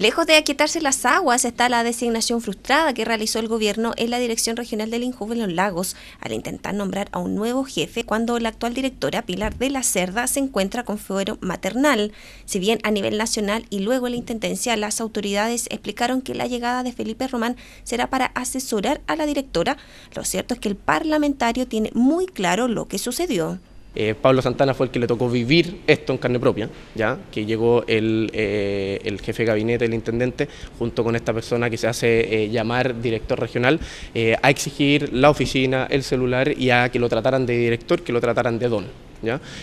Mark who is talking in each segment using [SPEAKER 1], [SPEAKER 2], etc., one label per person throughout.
[SPEAKER 1] Lejos de aquietarse las aguas está la designación frustrada que realizó el gobierno en la Dirección Regional del Injuve en los Lagos al intentar nombrar a un nuevo jefe cuando la actual directora Pilar de la Cerda se encuentra con fuero maternal. Si bien a nivel nacional y luego en la Intendencia las autoridades explicaron que la llegada de Felipe Román será para asesorar a la directora, lo cierto es que el parlamentario tiene muy claro lo que sucedió.
[SPEAKER 2] Eh, Pablo Santana fue el que le tocó vivir esto en carne propia, ya que llegó el, eh, jefe de gabinete, el intendente, junto con esta persona que se hace eh, llamar director regional, a exigir la oficina, el celular y a que lo trataran de director, que lo trataran de don.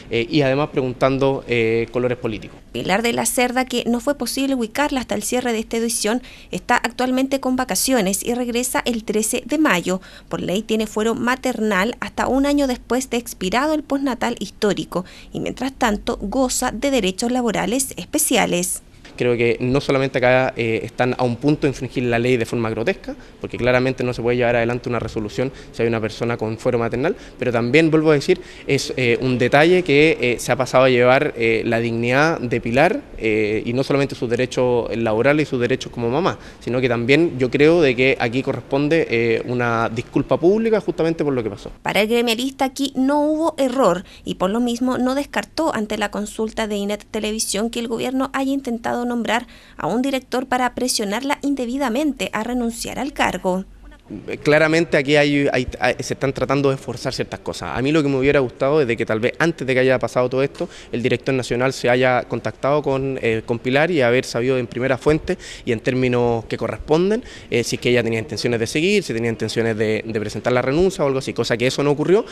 [SPEAKER 2] Eh, y además preguntando eh, colores políticos. Pilar de la
[SPEAKER 1] Cerda, que no fue posible ubicarla hasta el cierre de esta edición, está actualmente con vacaciones y regresa el 13 de mayo. Por ley tiene fuero maternal hasta un año después de expirado el postnatal histórico y mientras tanto goza de derechos laborales especiales.
[SPEAKER 2] Creo que no solamente acá eh, están a un punto de infringir la ley de forma grotesca, porque claramente no se puede llevar adelante una resolución si hay una persona con fuero maternal, pero también, vuelvo a decir, es eh, un detalle que eh, se ha pasado a llevar la dignidad de Pilar y no solamente sus derechos laborales y sus derechos como mamá, sino que también yo creo de que aquí corresponde una disculpa pública justamente por lo que pasó.
[SPEAKER 1] Para el gremialista aquí no hubo error y por lo mismo no descartó ante la consulta de INET Televisión que el gobierno haya intentado nombrar a un director para presionarla indebidamente a renunciar al cargo.
[SPEAKER 2] Claramente aquí hay, se están tratando de esforzar ciertas cosas. A mí lo que me hubiera gustado es de que tal vez antes de que haya pasado todo esto, el director nacional se haya contactado con, eh, con Pilar y haber sabido en primera fuente y en términos que corresponden eh, si es que ella tenía intenciones de seguir, si tenía intenciones de, de presentar la renuncia o algo así, cosa que eso no ocurrió.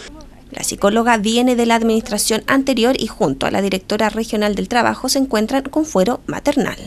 [SPEAKER 2] La psicóloga
[SPEAKER 1] viene de la administración anterior y junto a la directora regional del trabajo se encuentran con fuero maternal.